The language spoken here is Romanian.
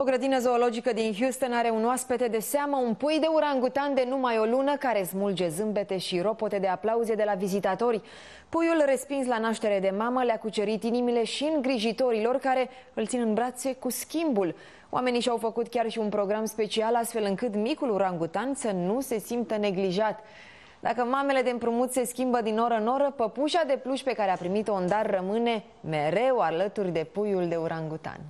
O grădină zoologică din Houston are un oaspete de seamă, un pui de urangutan de numai o lună, care smulge zâmbete și ropote de aplauze de la vizitatori. Puiul respins la naștere de mamă le-a cucerit inimile și îngrijitorilor care îl țin în brațe cu schimbul. Oamenii și-au făcut chiar și un program special, astfel încât micul urangutan să nu se simtă neglijat. Dacă mamele de împrumut se schimbă din oră în oră, păpușa de pluș pe care a primit-o în dar rămâne mereu alături de puiul de urangutan.